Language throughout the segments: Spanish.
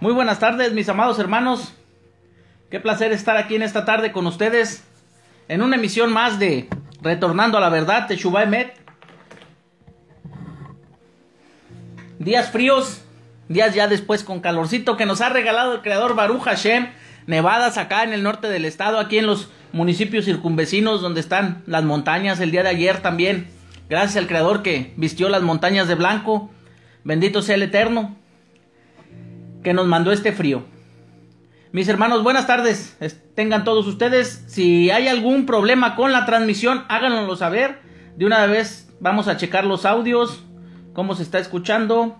Muy buenas tardes, mis amados hermanos. Qué placer estar aquí en esta tarde con ustedes en una emisión más de Retornando a la Verdad de Met. Días fríos, días ya después con calorcito que nos ha regalado el creador Baruch Hashem. Nevadas acá en el norte del estado, aquí en los municipios circunvecinos donde están las montañas. El día de ayer también, gracias al creador que vistió las montañas de blanco. Bendito sea el Eterno que nos mandó este frío. Mis hermanos, buenas tardes. Tengan todos ustedes. Si hay algún problema con la transmisión, háganoslo saber. De una vez vamos a checar los audios, cómo se está escuchando.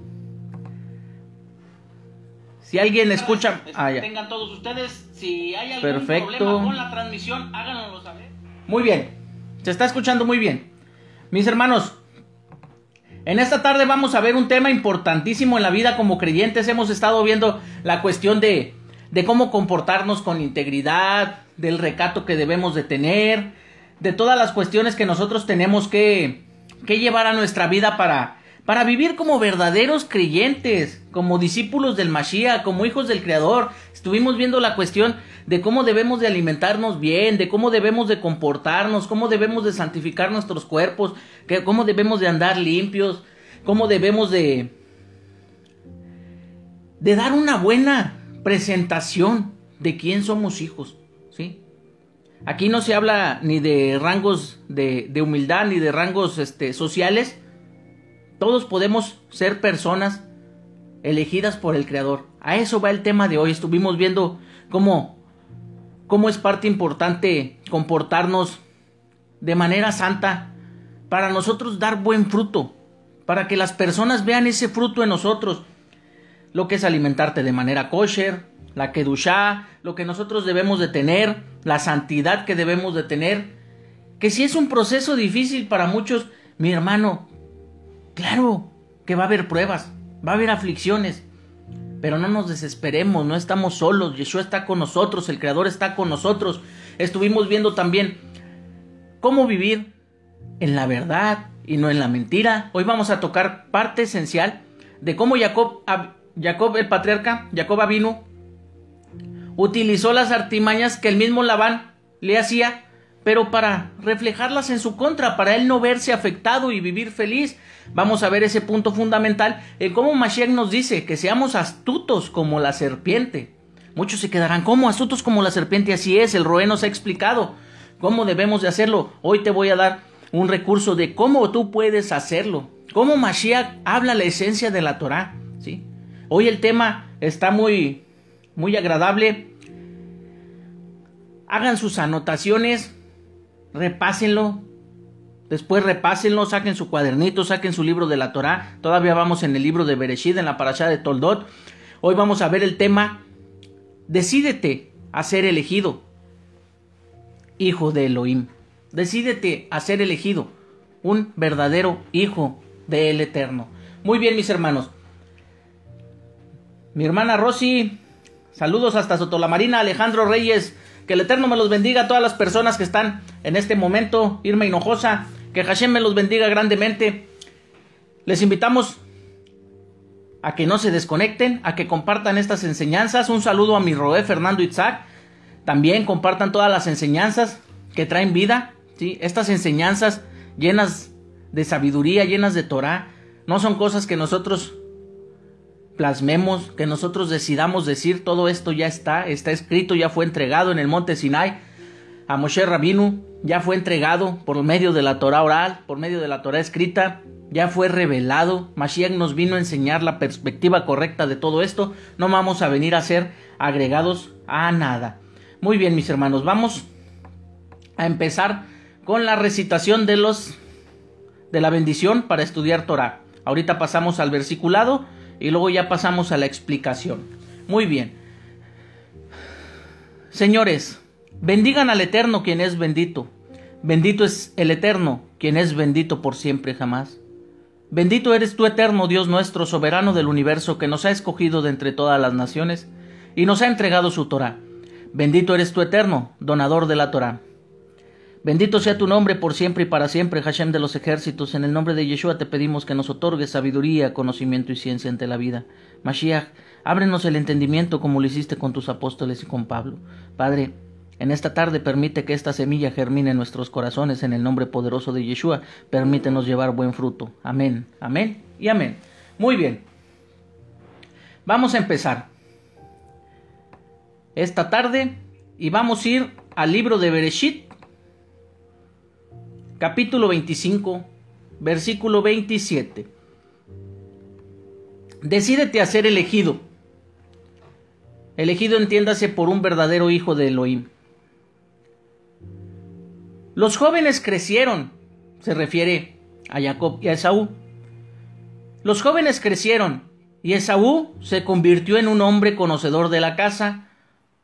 Si alguien escucha, ah, tengan todos ustedes. Si hay algún Perfecto. problema con la transmisión, háganoslo saber. Muy bien. Se está escuchando muy bien. Mis hermanos, en esta tarde vamos a ver un tema importantísimo en la vida como creyentes. Hemos estado viendo la cuestión de, cómo comportarnos con integridad, del recato que debemos de tener, de todas las cuestiones que nosotros tenemos que llevar a nuestra vida para, para vivir como verdaderos creyentes, como discípulos del Mashiach, como hijos del Creador. Estuvimos viendo la cuestión de cómo debemos de alimentarnos bien, de cómo debemos de comportarnos, cómo debemos de santificar nuestros cuerpos, cómo debemos de andar limpios, cómo debemos de de dar una buena presentación de quién somos hijos, ¿sí? Aquí no se habla ni de rangos de, de humildad ni de rangos este, sociales, todos podemos ser personas elegidas por el Creador. A eso va el tema de hoy. Estuvimos viendo cómo, cómo es parte importante comportarnos de manera santa para nosotros dar buen fruto, para que las personas vean ese fruto en nosotros. Lo que es alimentarte de manera kosher, la Kedushah. lo que nosotros debemos de tener, la santidad que debemos de tener. Que si es un proceso difícil para muchos, mi hermano, Claro que va a haber pruebas, va a haber aflicciones, pero no nos desesperemos, no estamos solos. Yeshua está con nosotros, el Creador está con nosotros. Estuvimos viendo también cómo vivir en la verdad y no en la mentira. Hoy vamos a tocar parte esencial de cómo Jacob, el patriarca, Jacob Avinu, utilizó las artimañas que el mismo Labán le hacía, pero para reflejarlas en su contra, para él no verse afectado y vivir feliz, vamos a ver ese punto fundamental en eh, cómo Mashiach nos dice que seamos astutos como la serpiente. Muchos se quedarán como astutos como la serpiente, así es, el Roé nos ha explicado cómo debemos de hacerlo. Hoy te voy a dar un recurso de cómo tú puedes hacerlo. Cómo Mashiach habla la esencia de la Torá, ¿sí? Hoy el tema está muy muy agradable. Hagan sus anotaciones, repásenlo, Después repásenlo, saquen su cuadernito, saquen su libro de la Torá. Todavía vamos en el libro de Bereshit, en la parasha de Toldot. Hoy vamos a ver el tema Decídete a ser elegido, hijo de Elohim. Decídete a ser elegido, un verdadero hijo del Eterno. Muy bien, mis hermanos. Mi hermana Rosy, saludos hasta Sotolamarina, Alejandro Reyes. Que el Eterno me los bendiga a todas las personas que están en este momento. Irma Hinojosa, que Hashem me los bendiga grandemente. Les invitamos a que no se desconecten, a que compartan estas enseñanzas. Un saludo a mi Roé Fernando Itzak. También compartan todas las enseñanzas que traen vida. ¿sí? Estas enseñanzas llenas de sabiduría, llenas de Torah, no son cosas que nosotros plasmemos, que nosotros decidamos decir. Todo esto ya está, está escrito, ya fue entregado en el monte Sinai a Moshe Rabinu ya fue entregado por medio de la Torah oral, por medio de la Torah escrita, ya fue revelado. Mashiach nos vino a enseñar la perspectiva correcta de todo esto. No vamos a venir a ser agregados a nada. Muy bien, mis hermanos, vamos a empezar con la recitación de los de la bendición para estudiar Torah. Ahorita pasamos al versiculado y luego ya pasamos a la explicación. Muy bien. Señores, Bendigan al Eterno quien es bendito. Bendito es el Eterno quien es bendito por siempre jamás. Bendito eres tú, Eterno Dios nuestro, soberano del universo, que nos ha escogido de entre todas las naciones y nos ha entregado su Torah. Bendito eres tú, Eterno, donador de la Torah. Bendito sea tu nombre por siempre y para siempre, Hashem de los ejércitos. En el nombre de Yeshua te pedimos que nos otorgues sabiduría, conocimiento y ciencia ante la vida. Mashiach, ábrenos el entendimiento como lo hiciste con tus apóstoles y con Pablo. Padre, en esta tarde permite que esta semilla germine en nuestros corazones en el nombre poderoso de Yeshua. Permítenos llevar buen fruto. Amén, amén y amén. Muy bien. Vamos a empezar esta tarde y vamos a ir al libro de Bereshit, capítulo 25, versículo 27. Decídete a ser elegido. Elegido entiéndase por un verdadero hijo de Elohim. Los jóvenes crecieron, se refiere a Jacob y a Esaú. Los jóvenes crecieron y Esaú se convirtió en un hombre conocedor de la casa,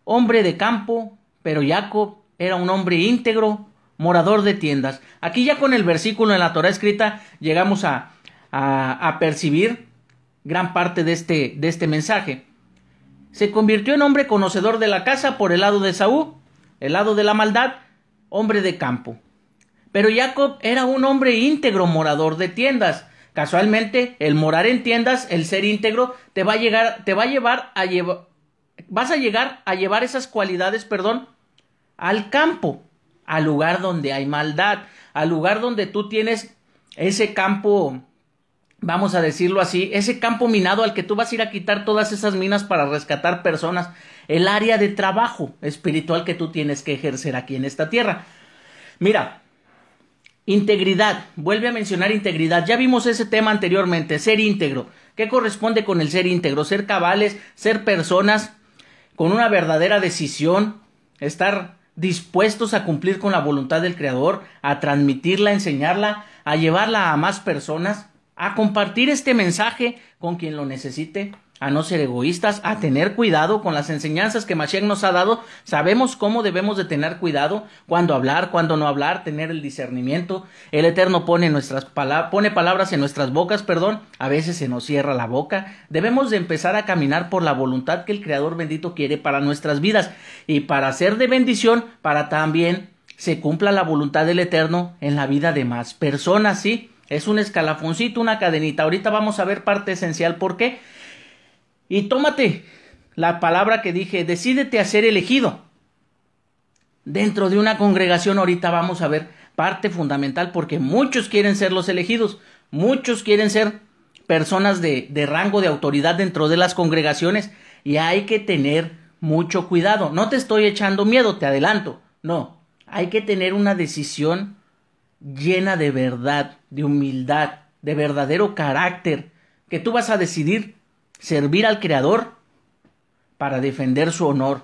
hombre de campo, pero Jacob era un hombre íntegro, morador de tiendas. Aquí ya con el versículo en la Torah escrita llegamos a, percibir gran parte de este, de este mensaje. Se convirtió en hombre conocedor de la casa por el lado de Esaú, el lado de la maldad, hombre de campo. Pero Jacob era un hombre íntegro, morador de tiendas. Casualmente, el morar en tiendas, el ser íntegro, te va a llegar, te va a llevar a llevar, vas a llegar a llevar esas cualidades, perdón, al campo, al lugar donde hay maldad, al lugar donde tú tienes ese campo vamos a decirlo así, ese campo minado al que tú vas a ir a quitar todas esas minas para rescatar personas, el área de trabajo espiritual que tú tienes que ejercer aquí en esta tierra. Mira, integridad, vuelve a mencionar integridad, ya vimos ese tema anteriormente, ser íntegro, ¿qué corresponde con el ser íntegro? Ser cabales, ser personas con una verdadera decisión, estar dispuestos a cumplir con la voluntad del Creador, a transmitirla, enseñarla, a llevarla a más personas a compartir este mensaje con quien lo necesite, a no ser egoístas, a tener cuidado con las enseñanzas que Mashiach nos ha dado. Sabemos cómo debemos de tener cuidado, cuándo hablar, cuándo no hablar, tener el discernimiento. El Eterno pone, nuestras palabras, pone palabras en nuestras bocas, perdón, a veces se nos cierra la boca. Debemos de empezar a caminar por la voluntad que el Creador bendito quiere para nuestras vidas y para ser de bendición, para también se cumpla la voluntad del Eterno en la vida de más personas, ¿sí? Es un escalafoncito, una cadenita. Ahorita vamos a ver parte esencial por qué. Y tómate la palabra que dije, decídete a ser elegido. Dentro de una congregación ahorita vamos a ver parte fundamental porque muchos quieren ser los elegidos, muchos quieren ser personas de, de rango de autoridad dentro de las congregaciones y hay que tener mucho cuidado. No te estoy echando miedo, te adelanto. No, hay que tener una decisión llena de verdad, de humildad, de verdadero carácter, que tú vas a decidir servir al Creador para defender su honor,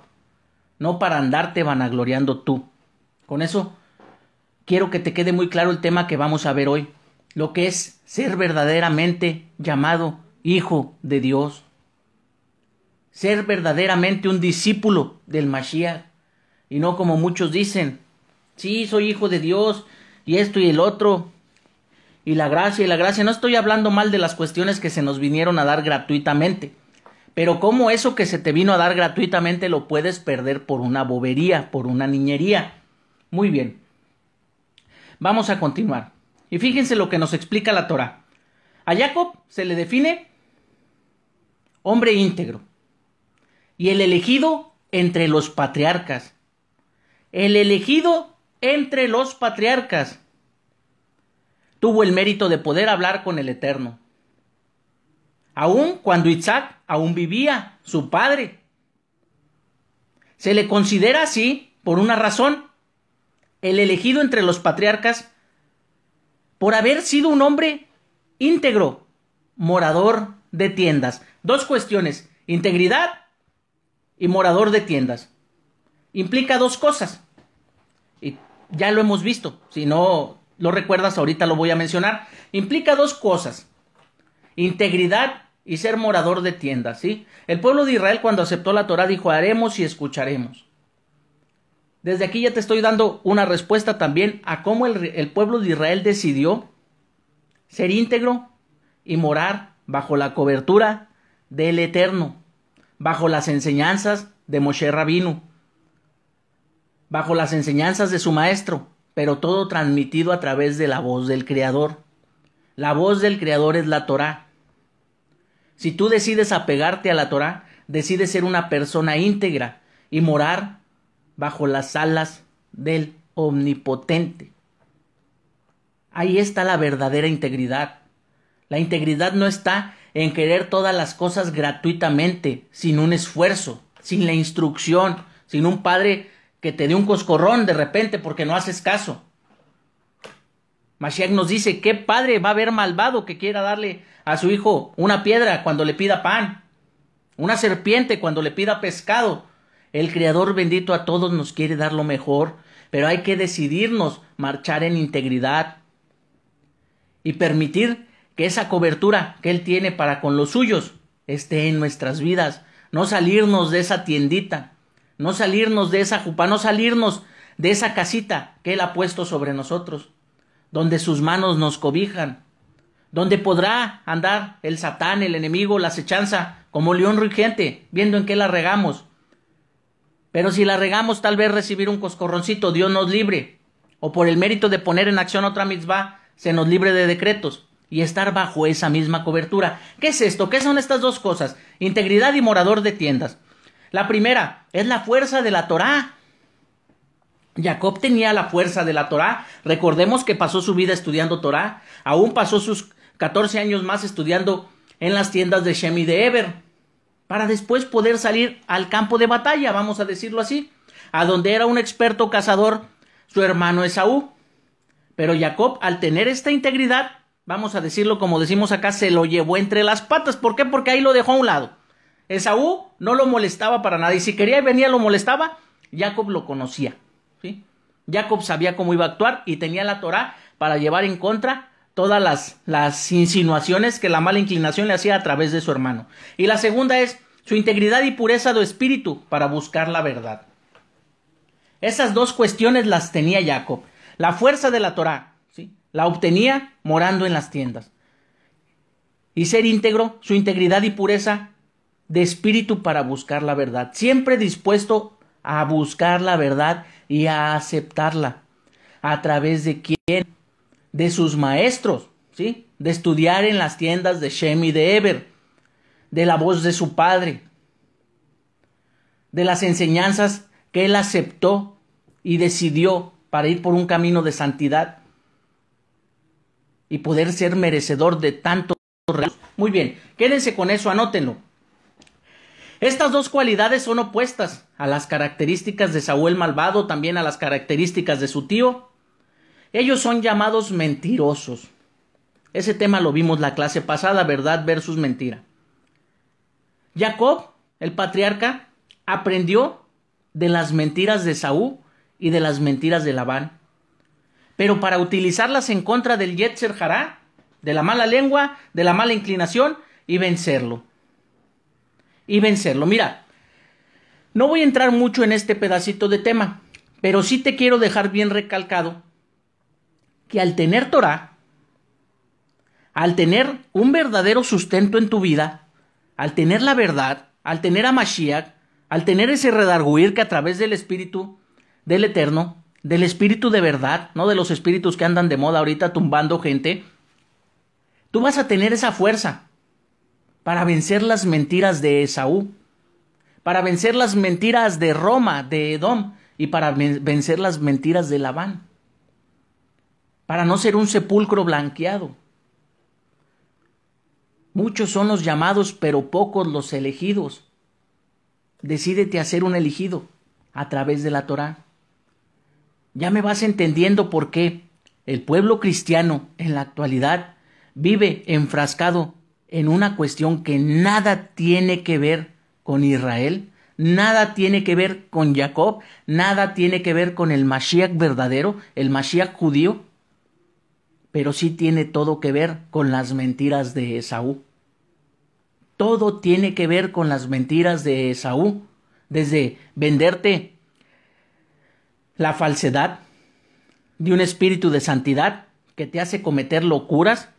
no para andarte vanagloriando tú. Con eso, quiero que te quede muy claro el tema que vamos a ver hoy, lo que es ser verdaderamente llamado hijo de Dios, ser verdaderamente un discípulo del Mashiach, y no como muchos dicen, sí, soy hijo de Dios, y esto y el otro. Y la gracia y la gracia. No estoy hablando mal de las cuestiones que se nos vinieron a dar gratuitamente. Pero cómo eso que se te vino a dar gratuitamente lo puedes perder por una bobería, por una niñería. Muy bien. Vamos a continuar. Y fíjense lo que nos explica la Torah. A Jacob se le define hombre íntegro y el elegido entre los patriarcas. El elegido entre los patriarcas, tuvo el mérito de poder hablar con el Eterno. Aún cuando Isaac aún vivía, su padre. Se le considera así por una razón, el elegido entre los patriarcas por haber sido un hombre íntegro, morador de tiendas. Dos cuestiones, integridad y morador de tiendas. Implica dos cosas ya lo hemos visto, si no lo recuerdas ahorita lo voy a mencionar, implica dos cosas, integridad y ser morador de tiendas, ¿sí? El pueblo de Israel cuando aceptó la Torah dijo, haremos y escucharemos. Desde aquí ya te estoy dando una respuesta también a cómo el, el pueblo de Israel decidió ser íntegro y morar bajo la cobertura del Eterno, bajo las enseñanzas de Moshe Rabino bajo las enseñanzas de su maestro, pero todo transmitido a través de la voz del Creador. La voz del Creador es la Torá. Si tú decides apegarte a la Torá, decides ser una persona íntegra y morar bajo las alas del Omnipotente. Ahí está la verdadera integridad. La integridad no está en querer todas las cosas gratuitamente, sin un esfuerzo, sin la instrucción, sin un padre que te dé un coscorrón de repente porque no haces caso. Mashiach nos dice, ¿qué padre va a haber malvado que quiera darle a su hijo una piedra cuando le pida pan? Una serpiente cuando le pida pescado. El Creador bendito a todos nos quiere dar lo mejor, pero hay que decidirnos marchar en integridad y permitir que esa cobertura que Él tiene para con los suyos esté en nuestras vidas, no salirnos de esa tiendita no salirnos de esa jupa, no salirnos de esa casita que Él ha puesto sobre nosotros, donde sus manos nos cobijan, donde podrá andar el satán, el enemigo, la sechanza, como león rugiente, viendo en qué la regamos. Pero si la regamos, tal vez recibir un coscorroncito, Dios nos libre, o por el mérito de poner en acción otra mitzvah, se nos libre de decretos y estar bajo esa misma cobertura. ¿Qué es esto? ¿Qué son estas dos cosas? Integridad y morador de tiendas. La primera es la fuerza de la Torá. Jacob tenía la fuerza de la Torá. Recordemos que pasó su vida estudiando Torá. Aún pasó sus 14 años más estudiando en las tiendas de Shem de Eber. Para después poder salir al campo de batalla, vamos a decirlo así. A donde era un experto cazador su hermano Esaú. Pero Jacob, al tener esta integridad, vamos a decirlo como decimos acá, se lo llevó entre las patas. ¿Por qué? Porque ahí lo dejó a un lado. Esaú no lo molestaba para nada y si quería y venía lo molestaba, Jacob lo conocía. ¿sí? Jacob sabía cómo iba a actuar y tenía la Torá para llevar en contra todas las, las insinuaciones que la mala inclinación le hacía a través de su hermano. Y la segunda es su integridad y pureza de espíritu para buscar la verdad. Esas dos cuestiones las tenía Jacob. La fuerza de la Torá, ¿sí? la obtenía morando en las tiendas. Y ser íntegro, su integridad y pureza de espíritu para buscar la verdad, siempre dispuesto a buscar la verdad y a aceptarla. ¿A través de quién? De sus maestros, ¿sí? De estudiar en las tiendas de Shem y de Eber, de la voz de su padre, de las enseñanzas que él aceptó y decidió para ir por un camino de santidad y poder ser merecedor de tantos Muy bien, quédense con eso, anótenlo. Estas dos cualidades son opuestas a las características de Saúl malvado, también a las características de su tío. Ellos son llamados mentirosos. Ese tema lo vimos la clase pasada, verdad versus mentira. Jacob, el patriarca, aprendió de las mentiras de Saúl y de las mentiras de Labán. Pero para utilizarlas en contra del Yetzer Hará, de la mala lengua, de la mala inclinación y vencerlo y vencerlo. Mira, no voy a entrar mucho en este pedacito de tema, pero sí te quiero dejar bien recalcado que al tener Torah, al tener un verdadero sustento en tu vida, al tener la verdad, al tener a Mashiach, al tener ese redarguir que a través del Espíritu del Eterno, del Espíritu de verdad, no de los espíritus que andan de moda ahorita tumbando gente, tú vas a tener esa fuerza, para vencer las mentiras de Esaú, para vencer las mentiras de Roma, de Edom, y para vencer las mentiras de Labán, para no ser un sepulcro blanqueado. Muchos son los llamados, pero pocos los elegidos. Decídete a ser un elegido a través de la Torá. Ya me vas entendiendo por qué el pueblo cristiano en la actualidad vive enfrascado en una cuestión que nada tiene que ver con Israel, nada tiene que ver con Jacob, nada tiene que ver con el Mashiach verdadero, el Mashiach judío, pero sí tiene todo que ver con las mentiras de Esaú. Todo tiene que ver con las mentiras de Esaú, desde venderte la falsedad de un espíritu de santidad que te hace cometer locuras,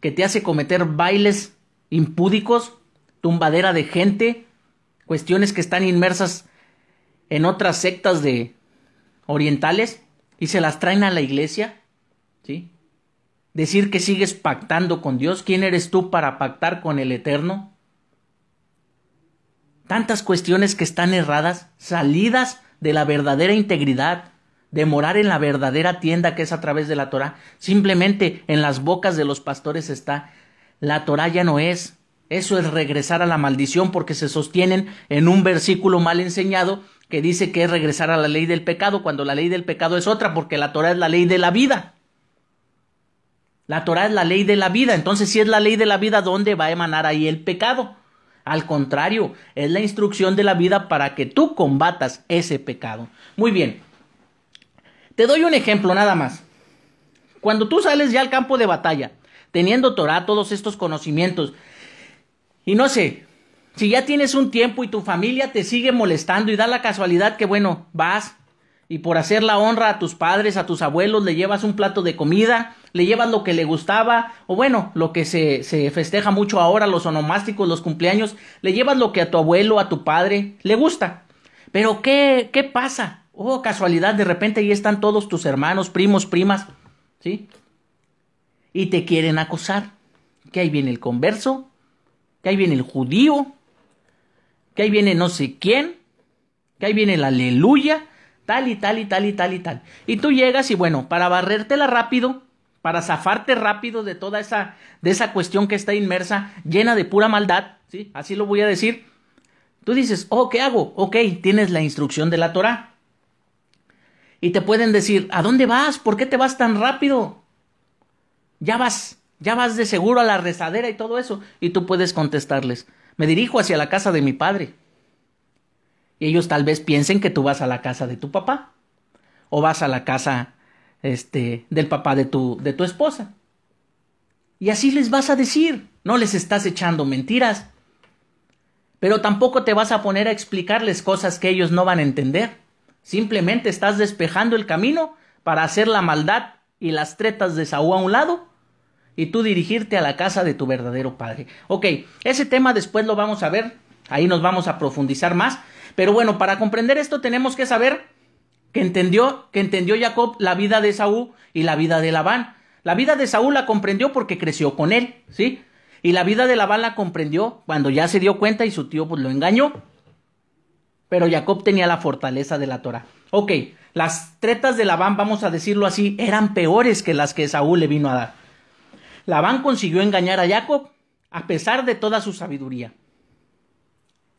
que te hace cometer bailes impúdicos, tumbadera de gente, cuestiones que están inmersas en otras sectas de orientales y se las traen a la iglesia, ¿sí? Decir que sigues pactando con Dios, ¿quién eres tú para pactar con el Eterno? Tantas cuestiones que están erradas, salidas de la verdadera integridad, Demorar morar en la verdadera tienda que es a través de la Torah. Simplemente en las bocas de los pastores está, la Torah ya no es. Eso es regresar a la maldición porque se sostienen en un versículo mal enseñado que dice que es regresar a la ley del pecado cuando la ley del pecado es otra porque la Torah es la ley de la vida. La Torah es la ley de la vida. Entonces, si es la ley de la vida, ¿dónde va a emanar ahí el pecado? Al contrario, es la instrucción de la vida para que tú combatas ese pecado. Muy bien, te doy un ejemplo nada más. Cuando tú sales ya al campo de batalla, teniendo Torah, todos estos conocimientos, y no sé, si ya tienes un tiempo y tu familia te sigue molestando y da la casualidad que, bueno, vas y por hacer la honra a tus padres, a tus abuelos, le llevas un plato de comida, le llevas lo que le gustaba, o bueno, lo que se, se festeja mucho ahora, los onomásticos, los cumpleaños, le llevas lo que a tu abuelo, a tu padre le gusta. Pero ¿qué, qué pasa? Oh, casualidad, de repente ahí están todos tus hermanos, primos, primas, ¿sí? Y te quieren acosar. Que ahí viene el converso, que ahí viene el judío, que ahí viene no sé quién, que ahí viene la aleluya, tal y tal y tal y tal y tal. Y tú llegas y bueno, para barrértela rápido, para zafarte rápido de toda esa, de esa cuestión que está inmersa, llena de pura maldad, ¿sí? Así lo voy a decir. Tú dices, oh, ¿qué hago? Ok, tienes la instrucción de la Torah y te pueden decir, ¿a dónde vas? ¿Por qué te vas tan rápido? Ya vas, ya vas de seguro a la rezadera y todo eso. Y tú puedes contestarles, me dirijo hacia la casa de mi padre. Y ellos tal vez piensen que tú vas a la casa de tu papá. O vas a la casa este, del papá de tu, de tu esposa. Y así les vas a decir, no les estás echando mentiras. Pero tampoco te vas a poner a explicarles cosas que ellos no van a entender. Simplemente estás despejando el camino para hacer la maldad y las tretas de Saúl a un lado y tú dirigirte a la casa de tu verdadero padre. Ok, ese tema después lo vamos a ver, ahí nos vamos a profundizar más, pero bueno, para comprender esto tenemos que saber que entendió, que entendió Jacob la vida de Saúl y la vida de Labán. La vida de Saúl la comprendió porque creció con él, ¿sí? Y la vida de Labán la comprendió cuando ya se dio cuenta y su tío pues lo engañó. Pero Jacob tenía la fortaleza de la Torah. Ok, las tretas de Labán, vamos a decirlo así, eran peores que las que Saúl le vino a dar. Labán consiguió engañar a Jacob a pesar de toda su sabiduría,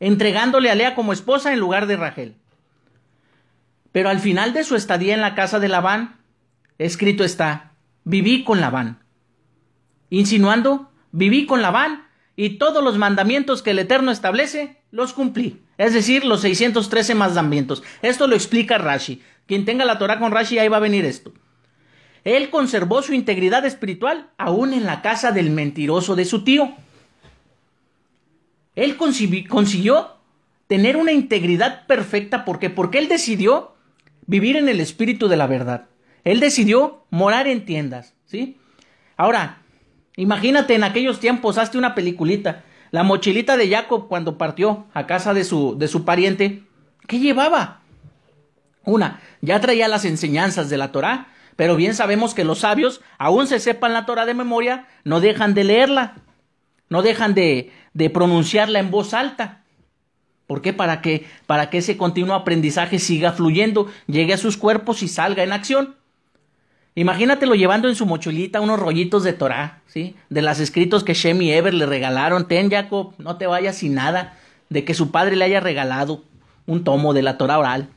entregándole a Lea como esposa en lugar de Rachel. Pero al final de su estadía en la casa de Labán, escrito está, viví con Labán. Insinuando, viví con Labán y todos los mandamientos que el Eterno establece, los cumplí. Es decir, los 613 mandamientos. Esto lo explica Rashi. Quien tenga la Torah con Rashi, ahí va a venir esto. Él conservó su integridad espiritual aún en la casa del mentiroso de su tío. Él consiguió tener una integridad perfecta porque porque él decidió vivir en el espíritu de la verdad. Él decidió morar en tiendas, ¿sí? Ahora, imagínate en aquellos tiempos hazte una peliculita la mochilita de Jacob cuando partió a casa de su, de su pariente, ¿qué llevaba? Una, ya traía las enseñanzas de la Torá, pero bien sabemos que los sabios, aún se sepan la Torá de memoria, no dejan de leerla, no dejan de, de pronunciarla en voz alta. ¿Por qué? Para que, para que ese continuo aprendizaje siga fluyendo, llegue a sus cuerpos y salga en acción. Imagínatelo llevando en su mochulita unos rollitos de Torah, ¿sí? De las escritos que Shem y Eber le regalaron. Ten, Jacob, no te vayas sin nada de que su padre le haya regalado un tomo de la Torah oral.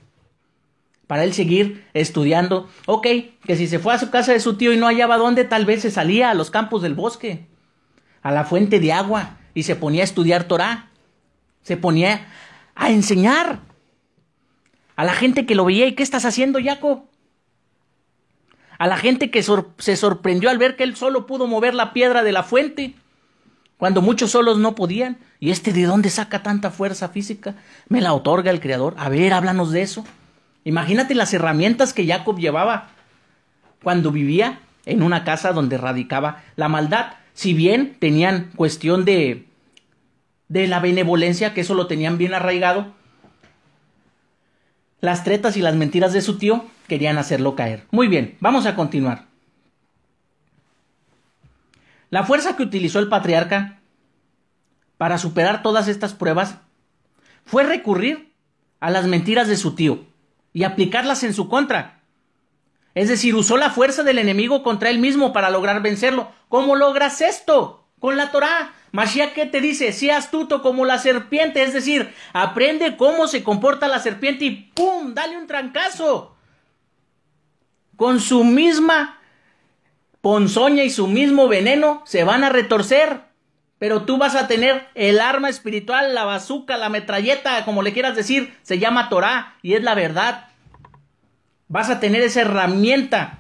Para él seguir estudiando. Ok, que si se fue a su casa de su tío y no hallaba dónde, tal vez se salía a los campos del bosque, a la fuente de agua, y se ponía a estudiar Torah. Se ponía a enseñar a la gente que lo veía. ¿Y qué estás haciendo, Jacob? a la gente que se sorprendió al ver que él solo pudo mover la piedra de la fuente, cuando muchos solos no podían. ¿Y este de dónde saca tanta fuerza física? Me la otorga el Creador. A ver, háblanos de eso. Imagínate las herramientas que Jacob llevaba cuando vivía en una casa donde radicaba la maldad. Si bien tenían cuestión de, de la benevolencia, que eso lo tenían bien arraigado, las tretas y las mentiras de su tío querían hacerlo caer. Muy bien, vamos a continuar. La fuerza que utilizó el patriarca para superar todas estas pruebas fue recurrir a las mentiras de su tío y aplicarlas en su contra. Es decir, usó la fuerza del enemigo contra él mismo para lograr vencerlo. ¿Cómo logras esto? Con la Torá. Mashiach que te dice, sé astuto como la serpiente, es decir, aprende cómo se comporta la serpiente y ¡pum! Dale un trancazo. Con su misma ponzoña y su mismo veneno se van a retorcer. Pero tú vas a tener el arma espiritual, la bazuca, la metralleta, como le quieras decir, se llama Torah y es la verdad. Vas a tener esa herramienta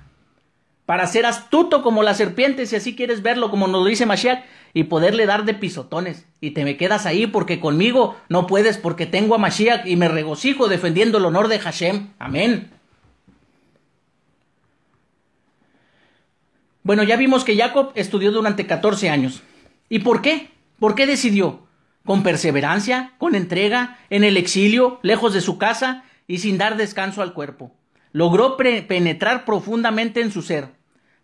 para ser astuto como la serpiente, si así quieres verlo, como nos lo dice Mashiach, y poderle dar de pisotones. Y te me quedas ahí porque conmigo no puedes, porque tengo a Mashiach y me regocijo defendiendo el honor de Hashem. Amén. Bueno, ya vimos que Jacob estudió durante 14 años. ¿Y por qué? ¿Por qué decidió? Con perseverancia, con entrega, en el exilio, lejos de su casa y sin dar descanso al cuerpo. Logró penetrar profundamente en su ser,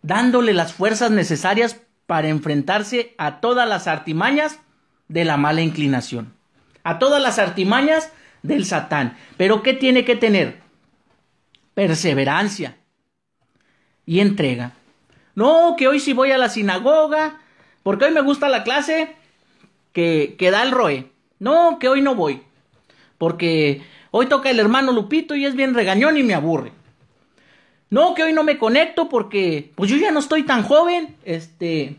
dándole las fuerzas necesarias para enfrentarse a todas las artimañas de la mala inclinación, a todas las artimañas del Satán. Pero ¿qué tiene que tener? Perseverancia y entrega. No, que hoy sí voy a la sinagoga, porque hoy me gusta la clase que, que da el Roe. No, que hoy no voy, porque hoy toca el hermano Lupito y es bien regañón y me aburre. No, que hoy no me conecto porque pues yo ya no estoy tan joven, este,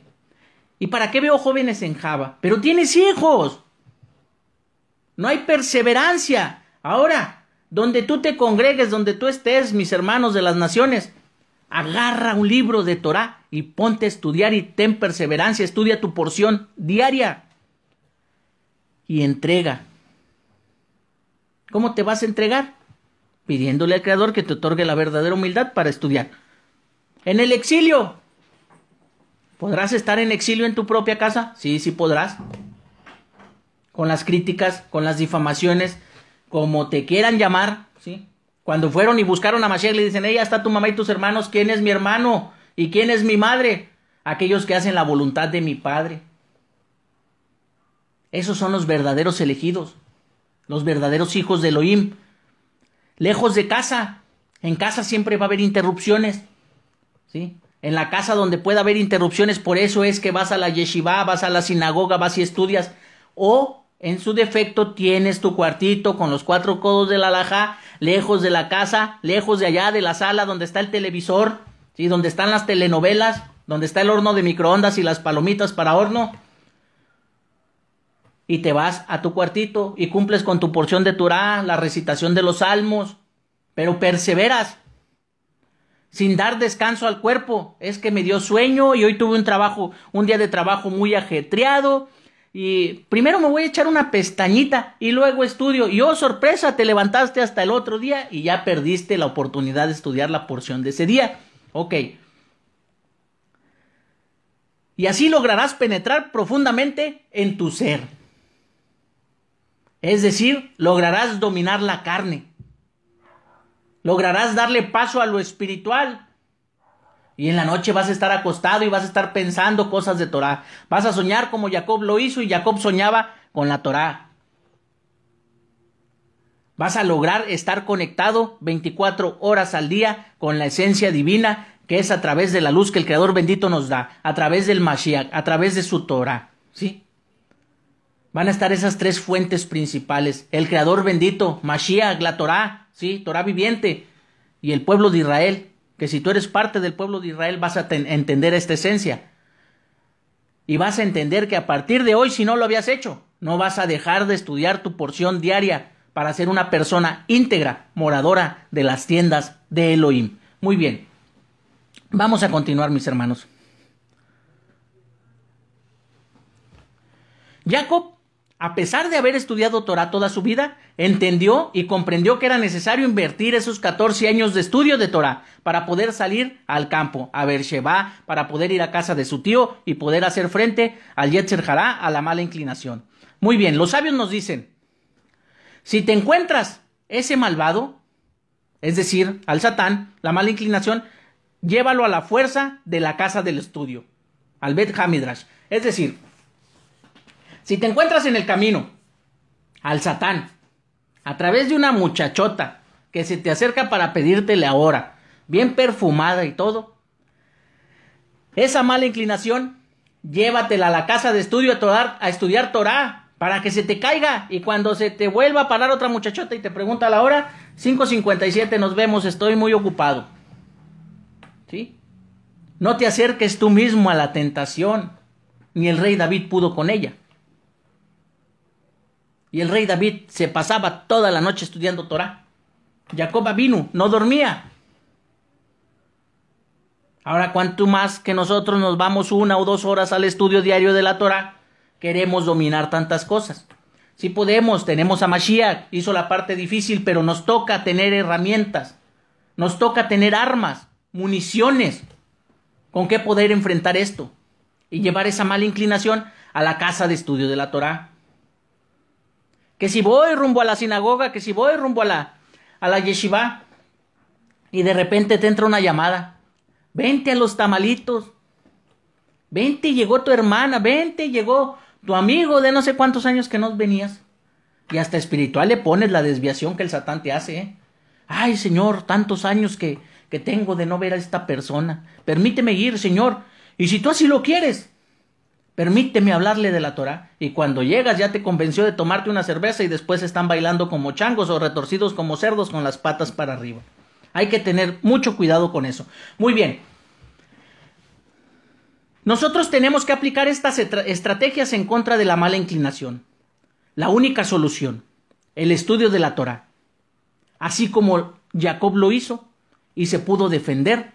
¿y para qué veo jóvenes en Java? Pero tienes hijos. No hay perseverancia. Ahora, donde tú te congregues, donde tú estés, mis hermanos de las naciones, agarra un libro de Torah y ponte a estudiar y ten perseverancia, estudia tu porción diaria y entrega. ¿Cómo te vas a entregar? Pidiéndole al Creador que te otorgue la verdadera humildad para estudiar. En el exilio. ¿Podrás estar en exilio en tu propia casa? Sí, sí podrás. Con las críticas, con las difamaciones, como te quieran llamar, ¿sí? Cuando fueron y buscaron a Mashiach, le dicen, ella está tu mamá y tus hermanos, ¿quién es mi hermano? ¿Y quién es mi madre? Aquellos que hacen la voluntad de mi Padre. Esos son los verdaderos elegidos, los verdaderos hijos de Elohim. Lejos de casa, en casa siempre va a haber interrupciones. ¿sí? En la casa donde pueda haber interrupciones, por eso es que vas a la yeshiva, vas a la sinagoga, vas y estudias. O en su defecto tienes tu cuartito con los cuatro codos de la lejos de la casa, lejos de allá de la sala donde está el televisor, ¿sí? donde están las telenovelas, donde está el horno de microondas y las palomitas para horno. Y te vas a tu cuartito y cumples con tu porción de Torah, la recitación de los salmos, pero perseveras sin dar descanso al cuerpo. Es que me dio sueño y hoy tuve un trabajo, un día de trabajo muy ajetreado y primero me voy a echar una pestañita y luego estudio. Y oh, sorpresa, te levantaste hasta el otro día y ya perdiste la oportunidad de estudiar la porción de ese día. Ok. Y así lograrás penetrar profundamente en tu ser. Es decir, lograrás dominar la carne. Lograrás darle paso a lo espiritual y en la noche vas a estar acostado y vas a estar pensando cosas de Torah. Vas a soñar como Jacob lo hizo y Jacob soñaba con la Torah. Vas a lograr estar conectado 24 horas al día con la esencia divina que es a través de la luz que el Creador bendito nos da, a través del Mashiach, a través de su Torah. ¿Sí? Van a estar esas tres fuentes principales: el Creador bendito, Mashiach, la Torah, ¿sí? Torah viviente y el pueblo de Israel que si tú eres parte del pueblo de Israel vas a entender esta esencia. Y vas a entender que a partir de hoy, si no lo habías hecho, no vas a dejar de estudiar tu porción diaria para ser una persona íntegra, moradora de las tiendas de Elohim. Muy bien, vamos a continuar, mis hermanos. Jacob a pesar de haber estudiado Torah toda su vida, entendió y comprendió que era necesario invertir esos 14 años de estudio de Torah para poder salir al campo, a Beersheba, para poder ir a casa de su tío y poder hacer frente al Yetzer Hara a la mala inclinación. Muy bien, los sabios nos dicen, si te encuentras ese malvado, es decir, al Satán, la mala inclinación, llévalo a la fuerza de la casa del estudio, al Bet Hamidrash. Es decir, si te encuentras en el camino al Satán, a través de una muchachota que se te acerca para pedírtele ahora, bien perfumada y todo, esa mala inclinación, llévatela a la casa de estudio a, estudiar Torah para que se te caiga y cuando se te vuelva a parar otra muchachota y te pregunta la hora, 5.57 nos vemos, estoy muy ocupado. ¿Sí? No te acerques tú mismo a la tentación, ni el rey David pudo con ella. Y el rey David se pasaba toda la noche estudiando Torah. Jacob vino, no dormía. Ahora, cuanto más que nosotros nos vamos una o dos horas al estudio diario de la Torah, queremos dominar tantas cosas. Si podemos, tenemos a Mashiach, hizo la parte difícil, pero nos toca tener herramientas, nos toca tener armas, municiones, con qué poder enfrentar esto y llevar esa mala inclinación a la casa de estudio de la Torah que si voy rumbo a la sinagoga, que si voy rumbo a la, a la yeshiva, y de repente te entra una llamada, vente a los tamalitos, vente, llegó tu hermana, vente, llegó tu amigo de no sé cuántos años que no venías. Y hasta espiritual le pones la desviación que el satán te hace. ¿eh? Ay, Señor, tantos años que, que tengo de no ver a esta persona. Permíteme ir, Señor. Y si tú así lo quieres, Permíteme hablarle de la Torah. Y cuando llegas ya te convenció de tomarte una cerveza y después están bailando como changos o retorcidos como cerdos con las patas para arriba. Hay que tener mucho cuidado con eso. Muy bien. Nosotros tenemos que aplicar estas estrategias en contra de la mala inclinación. La única solución, el estudio de la Torah. Así como Jacob lo hizo y se pudo defender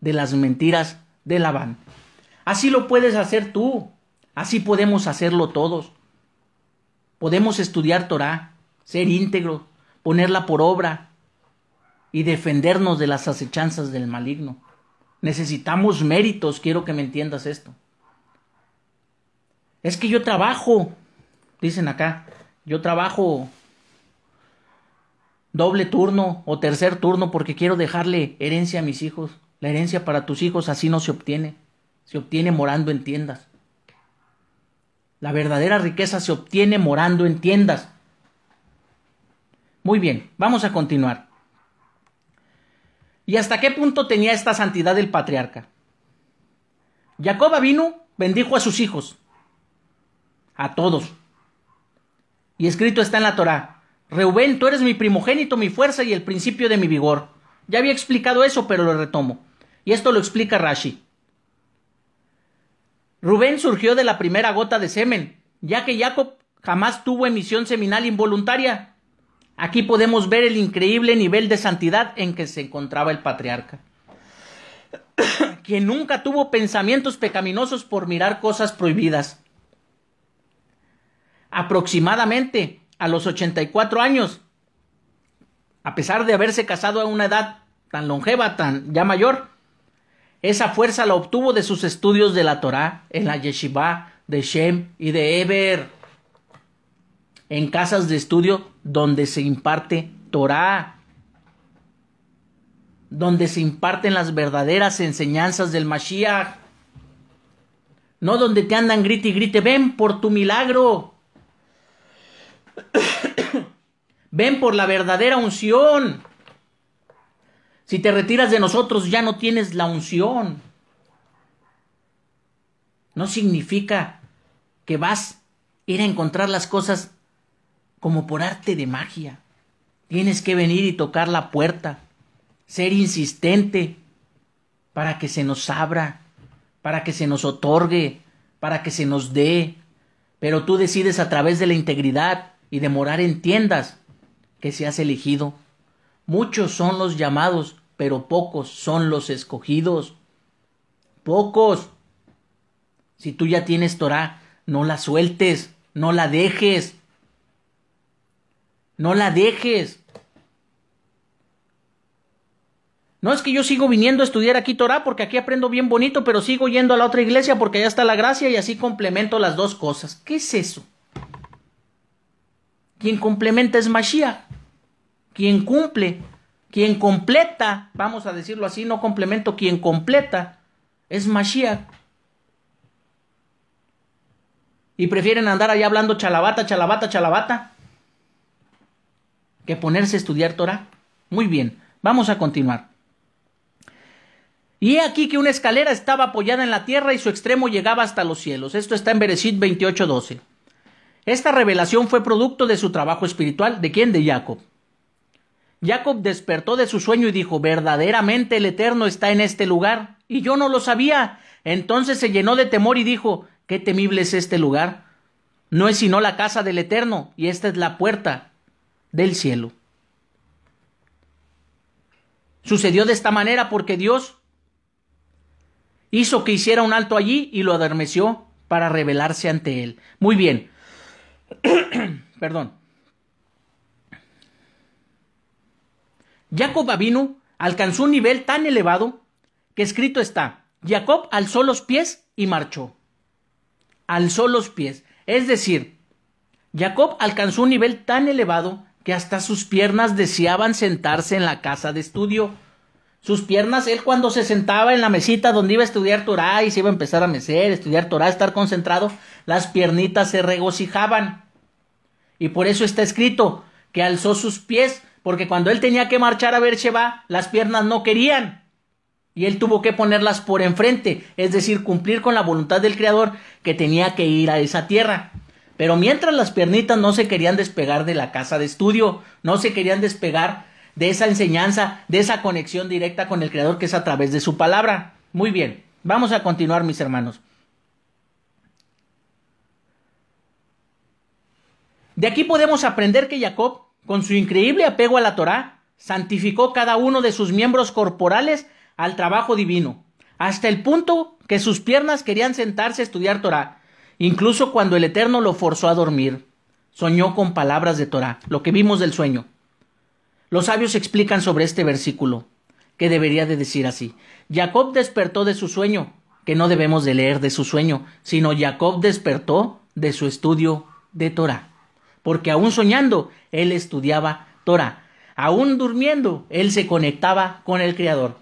de las mentiras de Labán. Así lo puedes hacer tú. Así podemos hacerlo todos. Podemos estudiar Torah, ser íntegros, ponerla por obra y defendernos de las acechanzas del maligno. Necesitamos méritos, quiero que me entiendas esto. Es que yo trabajo, dicen acá, yo trabajo doble turno o tercer turno porque quiero dejarle herencia a mis hijos. La herencia para tus hijos así no se obtiene se obtiene morando en tiendas. La verdadera riqueza se obtiene morando en tiendas. Muy bien, vamos a continuar. ¿Y hasta qué punto tenía esta santidad el patriarca? Jacob vino, bendijo a sus hijos, a todos. Y escrito está en la Torá, Reubén, tú eres mi primogénito, mi fuerza y el principio de mi vigor. Ya había explicado eso, pero lo retomo. Y esto lo explica Rashi. Rubén surgió de la primera gota de semen, ya que Jacob jamás tuvo emisión seminal involuntaria. Aquí podemos ver el increíble nivel de santidad en que se encontraba el patriarca, quien nunca tuvo pensamientos pecaminosos por mirar cosas prohibidas. Aproximadamente a los 84 años, a pesar de haberse casado a una edad tan longeva, tan ya mayor, esa fuerza la obtuvo de sus estudios de la Torá en la yeshiva de Shem y de Eber, en casas de estudio donde se imparte Torá, donde se imparten las verdaderas enseñanzas del Mashiach, no donde te andan grite y grite, ven por tu milagro, ven por la verdadera unción. Si te retiras de nosotros ya no tienes la unción. No significa que vas a ir a encontrar las cosas como por arte de magia. Tienes que venir y tocar la puerta, ser insistente para que se nos abra, para que se nos otorgue, para que se nos dé. Pero tú decides a través de la integridad y de morar en tiendas que has elegido. Muchos son los llamados, pero pocos son los escogidos. Pocos. Si tú ya tienes Torah, no la sueltes, no la dejes. No la dejes. No es que yo sigo viniendo a estudiar aquí Torah porque aquí aprendo bien bonito, pero sigo yendo a la otra iglesia porque allá está la gracia y así complemento las dos cosas. ¿Qué es eso? Quien complementa es Mashiach. Quien cumple quien completa, vamos a decirlo así, no complemento, quien completa es Mashiach. Y prefieren andar allá hablando chalabata, chalabata, chalabata, que ponerse a estudiar Torah. Muy bien, vamos a continuar. Y he aquí que una escalera estaba apoyada en la tierra y su extremo llegaba hasta los cielos. Esto está en 28, 28:12. Esta revelación fue producto de su trabajo espiritual. ¿De quién? De Jacob. Jacob despertó de su sueño y dijo, verdaderamente el Eterno está en este lugar, y yo no lo sabía. Entonces se llenó de temor y dijo, qué temible es este lugar. No es sino la casa del Eterno, y esta es la puerta del cielo. Sucedió de esta manera porque Dios hizo que hiciera un alto allí y lo adormeció para revelarse ante él. Muy bien. Perdón. Jacob Avinu alcanzó un nivel tan elevado que escrito está, Jacob alzó los pies y marchó. Alzó los pies. Es decir, Jacob alcanzó un nivel tan elevado que hasta sus piernas deseaban sentarse en la casa de estudio. Sus piernas, él cuando se sentaba en la mesita donde iba a estudiar Torah y se iba a empezar a mecer, estudiar Torah, estar concentrado, las piernitas se regocijaban. Y por eso está escrito que alzó sus pies porque cuando él tenía que marchar a ver Sheba, las piernas no querían. Y él tuvo que ponerlas por enfrente, es decir, cumplir con la voluntad del Creador que tenía que ir a esa tierra. Pero mientras las piernitas no se querían despegar de la casa de estudio, no se querían despegar de esa enseñanza, de esa conexión directa con el Creador que es a través de su palabra. Muy bien, vamos a continuar mis hermanos. De aquí podemos aprender que Jacob con su increíble apego a la Torá, santificó cada uno de sus miembros corporales al trabajo divino, hasta el punto que sus piernas querían sentarse a estudiar Torá, incluso cuando el Eterno lo forzó a dormir. Soñó con palabras de Torá, lo que vimos del sueño. Los sabios explican sobre este versículo, que debería de decir así. Jacob despertó de su sueño, que no debemos de leer de su sueño, sino Jacob despertó de su estudio de Torah porque aún soñando, él estudiaba Torah. Aún durmiendo, él se conectaba con el Creador.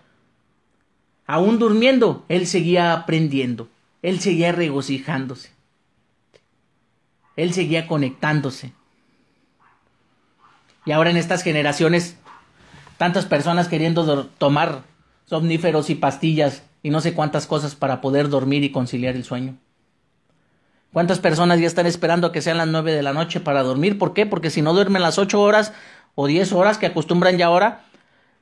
Aún durmiendo, él seguía aprendiendo, él seguía regocijándose, él seguía conectándose. Y ahora en estas generaciones, tantas personas queriendo tomar somníferos y pastillas y no sé cuántas cosas para poder dormir y conciliar el sueño. ¿Cuántas personas ya están esperando que sean las 9 de la noche para dormir? ¿Por qué? Porque si no duermen las 8 horas o 10 horas que acostumbran ya ahora,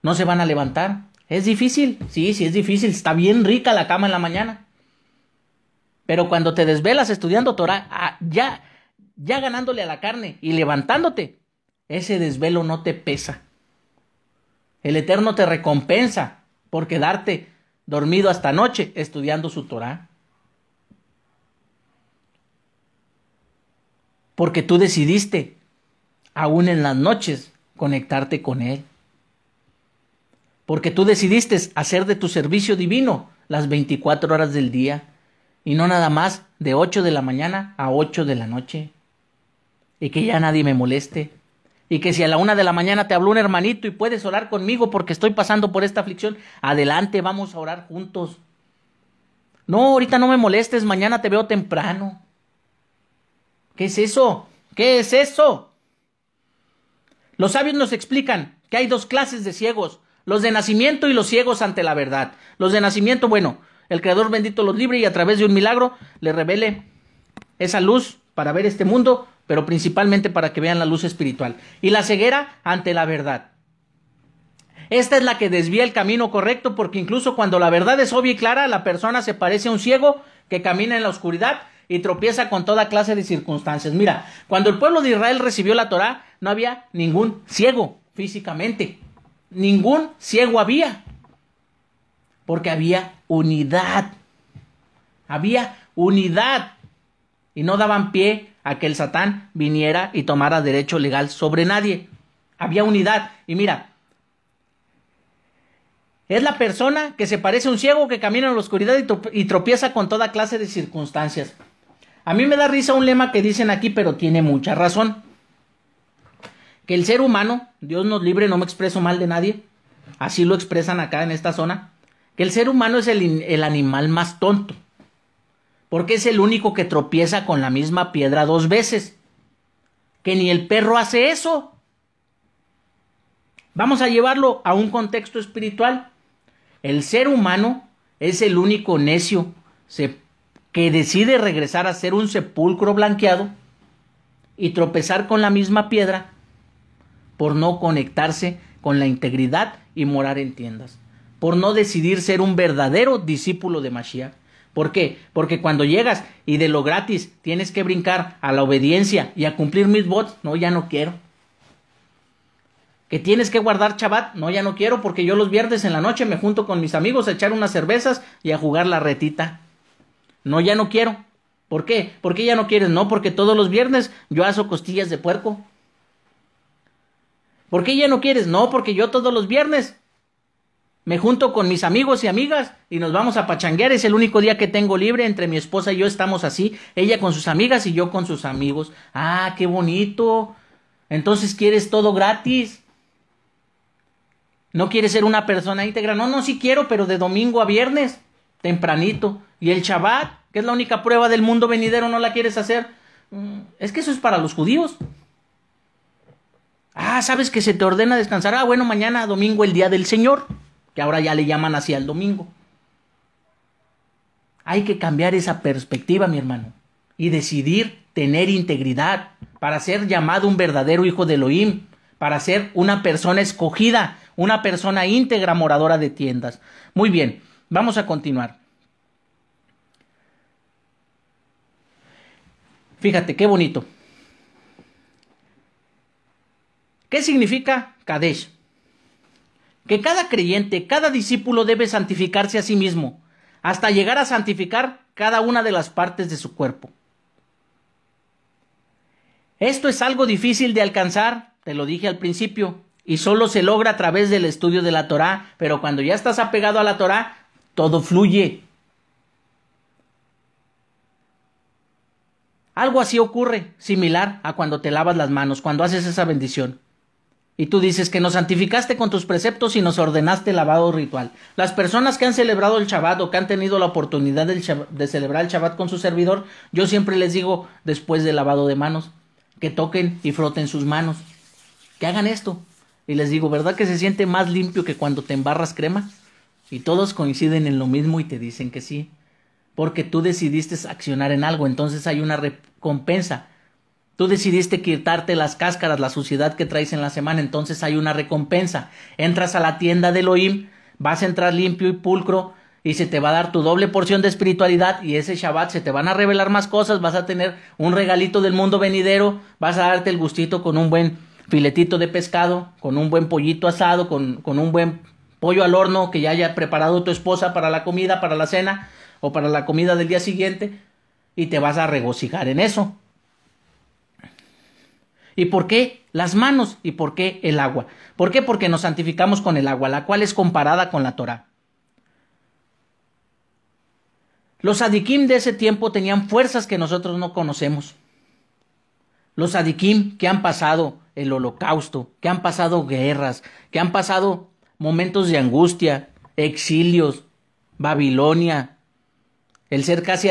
no se van a levantar. Es difícil, sí, sí es difícil. Está bien rica la cama en la mañana. Pero cuando te desvelas estudiando Torah, ah, ya, ya ganándole a la carne y levantándote, ese desvelo no te pesa. El Eterno te recompensa por quedarte dormido hasta noche estudiando su Torah. porque tú decidiste, aún en las noches, conectarte con Él. Porque tú decidiste hacer de tu servicio divino las 24 horas del día y no nada más de 8 de la mañana a 8 de la noche. Y que ya nadie me moleste. Y que si a la una de la mañana te habló un hermanito y puedes orar conmigo porque estoy pasando por esta aflicción, adelante, vamos a orar juntos. No, ahorita no me molestes, mañana te veo temprano. ¿Qué es eso? ¿Qué es eso? Los sabios nos explican que hay dos clases de ciegos, los de nacimiento y los ciegos ante la verdad. Los de nacimiento, bueno, el Creador bendito los libre y a través de un milagro le revele esa luz para ver este mundo, pero principalmente para que vean la luz espiritual. Y la ceguera ante la verdad. Esta es la que desvía el camino correcto porque incluso cuando la verdad es obvia y clara, la persona se parece a un ciego que camina en la oscuridad y tropieza con toda clase de circunstancias. Mira, cuando el pueblo de Israel recibió la Torá, no había ningún ciego físicamente. Ningún ciego había. Porque había unidad. Había unidad. Y no daban pie a que el Satán viniera y tomara derecho legal sobre nadie. Había unidad. Y mira, es la persona que se parece a un ciego que camina en la oscuridad y, tropieza con toda clase de circunstancias. A mí me da risa un lema que dicen aquí, pero tiene mucha razón. Que el ser humano, Dios nos libre, no me expreso mal de nadie, así lo expresan acá en esta zona, que el ser humano es el, animal más tonto, porque es el único que tropieza con la misma piedra dos veces, que ni el perro hace eso. Vamos a llevarlo a un contexto espiritual. El ser humano es el único necio, se que decide regresar a ser un sepulcro blanqueado y tropezar con la misma piedra por no conectarse con la integridad y morar en tiendas, por no decidir ser un verdadero discípulo de Mashiach. ¿Por qué? Porque cuando llegas y de lo gratis tienes que brincar a la obediencia y a cumplir mis bots, no, ya no quiero. Que tienes que guardar chabat, no, ya no quiero porque yo los viernes en la noche me junto con mis amigos a echar unas cervezas y a jugar la retita. No, ya no quiero. ¿Por qué? ¿Por qué ya no quieres? No, porque todos los viernes yo hago costillas de puerco. ¿Por qué ya no quieres? No, porque yo todos los viernes me junto con mis amigos y amigas y nos vamos a pachanguear. Es el único día que tengo libre. Entre mi esposa y yo estamos así. Ella con sus amigas y yo con sus amigos. Ah, qué bonito. Entonces quieres todo gratis. No quieres ser una persona íntegra. No, no, sí quiero, pero de domingo a viernes, tempranito. Y el Shabbat, que es la única prueba del mundo venidero, no la quieres hacer. Mm, es que eso es para los judíos. Ah, sabes que se te ordena descansar. Ah, bueno, mañana domingo el día del Señor, que ahora ya le llaman así al domingo. Hay que cambiar esa perspectiva, mi hermano, y decidir tener integridad para ser llamado un verdadero hijo de Elohim, para ser una persona escogida, una persona íntegra moradora de tiendas. Muy bien, vamos a continuar. Fíjate qué bonito. ¿Qué significa Kadesh? Que cada creyente, cada discípulo debe santificarse a sí mismo, hasta llegar a santificar cada una de las partes de su cuerpo. Esto es algo difícil de alcanzar, te lo dije al principio, y solo se logra a través del estudio de la Torá, pero cuando ya estás apegado a la Torá, todo fluye. Algo así ocurre, similar a cuando te lavas las manos, cuando haces esa bendición. Y tú dices que nos santificaste con tus preceptos y nos ordenaste lavado ritual. Las personas que han celebrado el Shabbat o que han tenido la oportunidad de celebrar el Shabbat con su servidor, yo siempre les digo, después del lavado de manos, que toquen y froten sus manos. Que hagan esto. Y les digo, ¿verdad que se siente más limpio que cuando te embarras crema? Y todos coinciden en lo mismo y te dicen que sí porque tú decidiste accionar en algo, entonces hay una recompensa. Tú decidiste quitarte las cáscaras, la suciedad que traes en la semana, entonces hay una recompensa. Entras a la tienda de Elohim, vas a entrar limpio y pulcro y se te va a dar tu doble porción de espiritualidad y ese Shabbat se te van a revelar más cosas, vas a tener un regalito del mundo venidero, vas a darte el gustito con un buen filetito de pescado, con un buen pollito asado, con, con un buen pollo al horno que ya haya preparado tu esposa para la comida, para la cena o para la comida del día siguiente y te vas a regocijar en eso. ¿Y por qué las manos? ¿Y por qué el agua? ¿Por qué? Porque nos santificamos con el agua, la cual es comparada con la Torah. Los adikim de ese tiempo tenían fuerzas que nosotros no conocemos. Los adikim que han pasado el holocausto, que han pasado guerras, que han pasado momentos de angustia, exilios, Babilonia, el ser, casi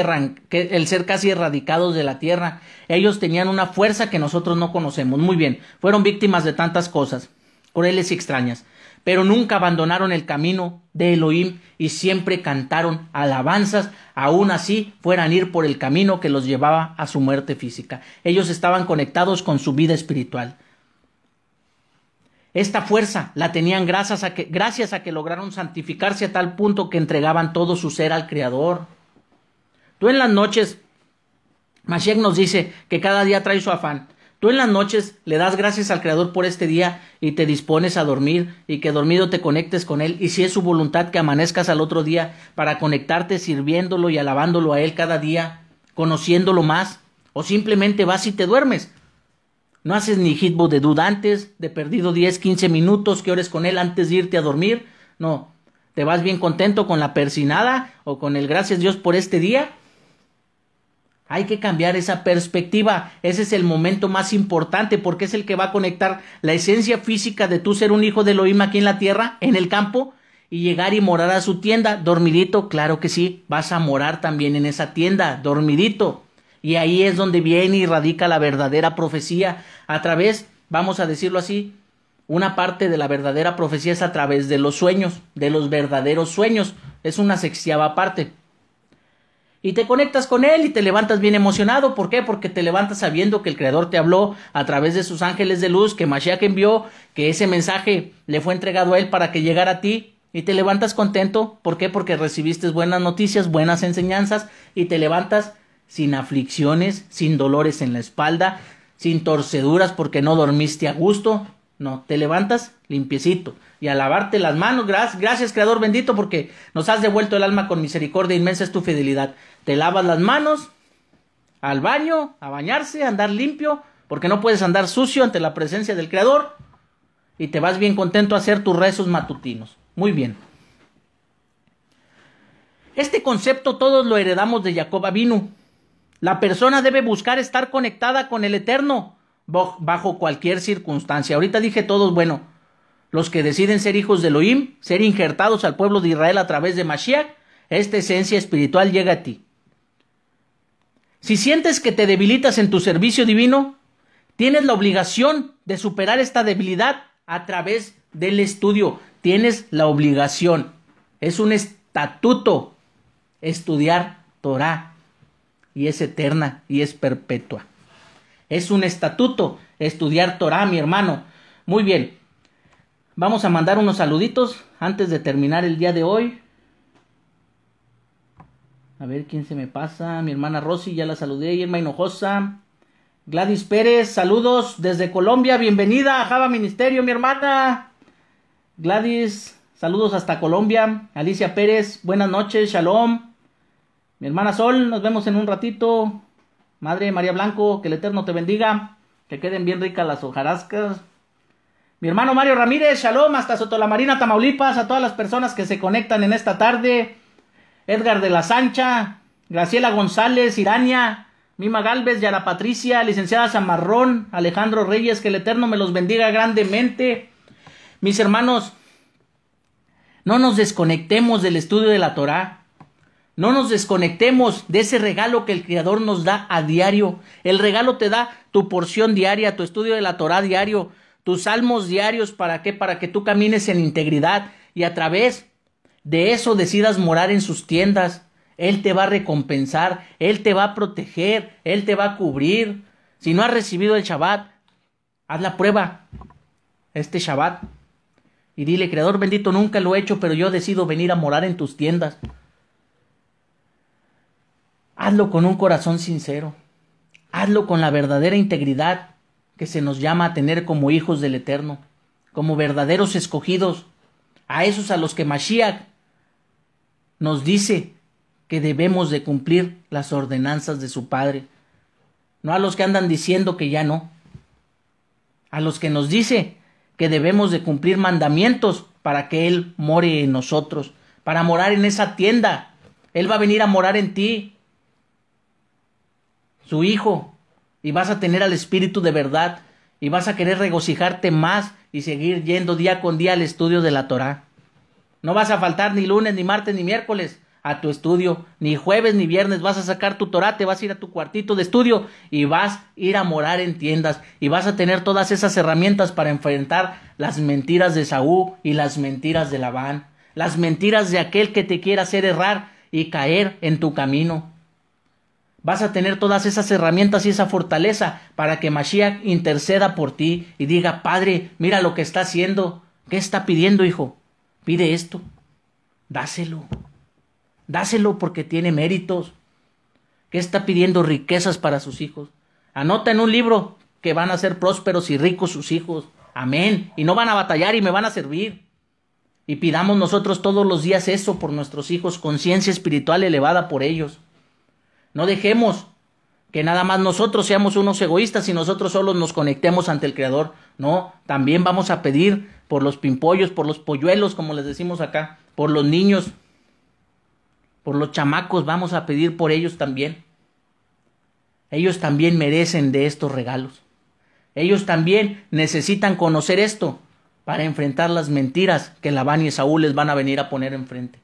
erradicados de la tierra. Ellos tenían una fuerza que nosotros no conocemos. Muy bien, fueron víctimas de tantas cosas, crueles y extrañas, pero nunca abandonaron el camino de Elohim y siempre cantaron alabanzas, aun así fueran ir por el camino que los llevaba a su muerte física. Ellos estaban conectados con su vida espiritual. Esta fuerza la tenían gracias a que, gracias a que lograron santificarse a tal punto que entregaban todo su ser al Creador. Tú en las noches, Mashiach nos dice que cada día trae su afán. Tú en las noches le das gracias al Creador por este día y te dispones a dormir y que dormido te conectes con Él y si es su voluntad que amanezcas al otro día para conectarte sirviéndolo y alabándolo a Él cada día, conociéndolo más o simplemente vas y te duermes. No haces ni hitbo de dudantes, de perdido 10, 15 minutos que ores con Él antes de irte a dormir. No, te vas bien contento con la persinada o con el gracias Dios por este día hay que cambiar esa perspectiva. Ese es el momento más importante porque es el que va a conectar la esencia física de tú ser un hijo de Elohim aquí en la tierra, en el campo, y llegar y morar a su tienda. Dormidito, claro que sí, vas a morar también en esa tienda, dormidito. Y ahí es donde viene y radica la verdadera profecía. A través, vamos a decirlo así, una parte de la verdadera profecía es a través de los sueños, de los verdaderos sueños. Es una sextiaba parte y te conectas con él y te levantas bien emocionado. ¿Por qué? Porque te levantas sabiendo que el Creador te habló a través de sus ángeles de luz, que Mashiach envió, que ese mensaje le fue entregado a él para que llegara a ti. Y te levantas contento. ¿Por qué? Porque recibiste buenas noticias, buenas enseñanzas y te levantas sin aflicciones, sin dolores en la espalda, sin torceduras porque no dormiste a gusto. No, te levantas limpiecito y a lavarte las manos. Gracias, gracias, Creador bendito, porque nos has devuelto el alma con misericordia. Inmensa es tu fidelidad. Te lavas las manos al baño, a bañarse, a andar limpio, porque no puedes andar sucio ante la presencia del Creador. Y te vas bien contento a hacer tus rezos matutinos. Muy bien. Este concepto todos lo heredamos de Jacob Abinu, La persona debe buscar estar conectada con el Eterno bajo cualquier circunstancia. Ahorita dije todos, bueno, los que deciden ser hijos de Elohim, ser injertados al pueblo de Israel a través de Mashiach, esta esencia espiritual llega a ti. Si sientes que te debilitas en tu servicio divino, tienes la obligación de superar esta debilidad a través del estudio. Tienes la obligación. Es un estatuto estudiar Torah. Y es eterna y es perpetua. Es un estatuto estudiar Torah, mi hermano. Muy bien. Vamos a mandar unos saluditos antes de terminar el día de hoy. A ver quién se me pasa. Mi hermana Rosy, ya la saludé. Irma Hinojosa. Gladys Pérez, saludos desde Colombia. Bienvenida a Java Ministerio, mi hermana. Gladys, saludos hasta Colombia. Alicia Pérez, buenas noches. Shalom. Mi hermana Sol, nos vemos en un ratito. Madre María Blanco, que el Eterno te bendiga. Que queden bien ricas las hojarascas. Mi hermano Mario Ramírez, shalom, hasta Sotolamarina, Tamaulipas, a todas las personas que se conectan en esta tarde. Edgar de la Sancha, Graciela González, Irania, Mima Galvez, Yara Patricia, licenciada Zamarrón, Alejandro Reyes, que el Eterno me los bendiga grandemente. Mis hermanos, no nos desconectemos del estudio de la Torá. No nos desconectemos de ese regalo que el Creador nos da a diario. El regalo te da tu porción diaria, tu estudio de la Torá diario tus salmos diarios, ¿para qué? Para que tú camines en integridad y a través de eso decidas morar en sus tiendas. Él te va a recompensar, Él te va a proteger, Él te va a cubrir. Si no has recibido el Shabbat, haz la prueba este Shabbat y dile, Creador bendito, nunca lo he hecho, pero yo decido venir a morar en tus tiendas. Hazlo con un corazón sincero, hazlo con la verdadera integridad que se nos llama a tener como hijos del Eterno, como verdaderos escogidos, a esos a los que Mashiach nos dice que debemos de cumplir las ordenanzas de su Padre, no a los que andan diciendo que ya no, a los que nos dice que debemos de cumplir mandamientos para que Él more en nosotros, para morar en esa tienda. Él va a venir a morar en ti. Su Hijo, y vas a tener al Espíritu de verdad y vas a querer regocijarte más y seguir yendo día con día al estudio de la Torá. No vas a faltar ni lunes, ni martes, ni miércoles a tu estudio, ni jueves, ni viernes vas a sacar tu Torah. te vas a ir a tu cuartito de estudio y vas a ir a morar en tiendas y vas a tener todas esas herramientas para enfrentar las mentiras de Saúl y las mentiras de Labán, las mentiras de aquel que te quiera hacer errar y caer en tu camino. Vas a tener todas esas herramientas y esa fortaleza para que Mashiach interceda por ti y diga, Padre, mira lo que está haciendo. ¿Qué está pidiendo, hijo? Pide esto. Dáselo. Dáselo porque tiene méritos. ¿Qué está pidiendo riquezas para sus hijos? Anota en un libro que van a ser prósperos y ricos sus hijos. Amén. Y no van a batallar y me van a servir. Y pidamos nosotros todos los días eso por nuestros hijos, conciencia espiritual elevada por ellos. No dejemos que nada más nosotros seamos unos egoístas y nosotros solos nos conectemos ante el Creador. No, también vamos a pedir por los pimpollos, por los polluelos, como les decimos acá, por los niños, por los chamacos, vamos a pedir por ellos también. Ellos también merecen de estos regalos. Ellos también necesitan conocer esto para enfrentar las mentiras que Labán y Saúl les van a venir a poner enfrente.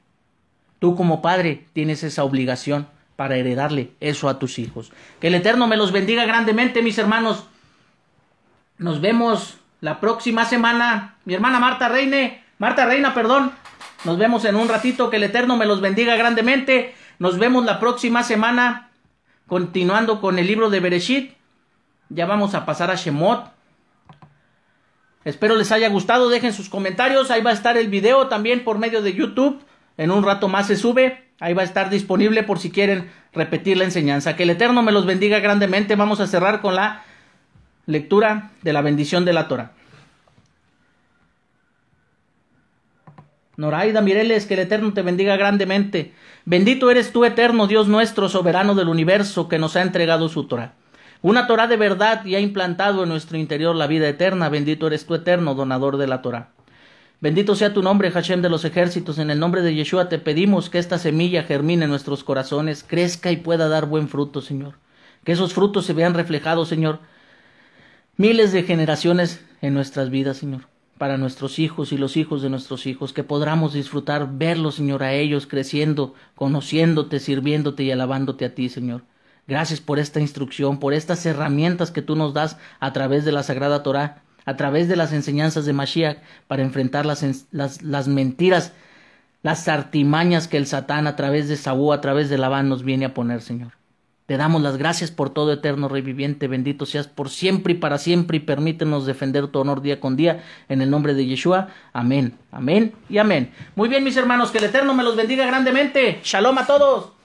Tú como padre tienes esa obligación para heredarle eso a tus hijos. Que el Eterno me los bendiga grandemente, mis hermanos. Nos vemos la próxima semana. Mi hermana Marta Reina. Marta Reina, perdón. Nos vemos en un ratito. Que el Eterno me los bendiga grandemente. Nos vemos la próxima semana. Continuando con el libro de Bereshit. Ya vamos a pasar a Shemot. Espero les haya gustado. Dejen sus comentarios. Ahí va a estar el video también por medio de YouTube. En un rato más se sube. Ahí va a estar disponible por si quieren repetir la enseñanza. Que el Eterno me los bendiga grandemente. Vamos a cerrar con la lectura de la bendición de la Torah. Noraida Mireles, que el Eterno te bendiga grandemente. Bendito eres tú, Eterno Dios nuestro, soberano del universo, que nos ha entregado su Torah. Una Torah de verdad y ha implantado en nuestro interior la vida eterna. Bendito eres tú, Eterno, donador de la Torah. Bendito sea tu nombre, Hashem de los ejércitos. En el nombre de Yeshua te pedimos que esta semilla germine en nuestros corazones, crezca y pueda dar buen fruto, Señor. Que esos frutos se vean reflejados, Señor. Miles de generaciones en nuestras vidas, Señor. Para nuestros hijos y los hijos de nuestros hijos. Que podamos disfrutar, verlos, Señor, a ellos creciendo, conociéndote, sirviéndote y alabándote a ti, Señor. Gracias por esta instrucción, por estas herramientas que tú nos das a través de la Sagrada Torá a través de las enseñanzas de Mashiach para enfrentar las, mentiras, las artimañas que el Satán a través de Saúl, a través de Labán nos viene a poner, Señor. Te damos las gracias por todo, eterno reviviente, Bendito seas por siempre y para siempre y permítenos defender tu honor día con día. En el nombre de Yeshua. Amén, amén y amén. Muy bien, mis hermanos, que el Eterno me los bendiga grandemente. Shalom a todos.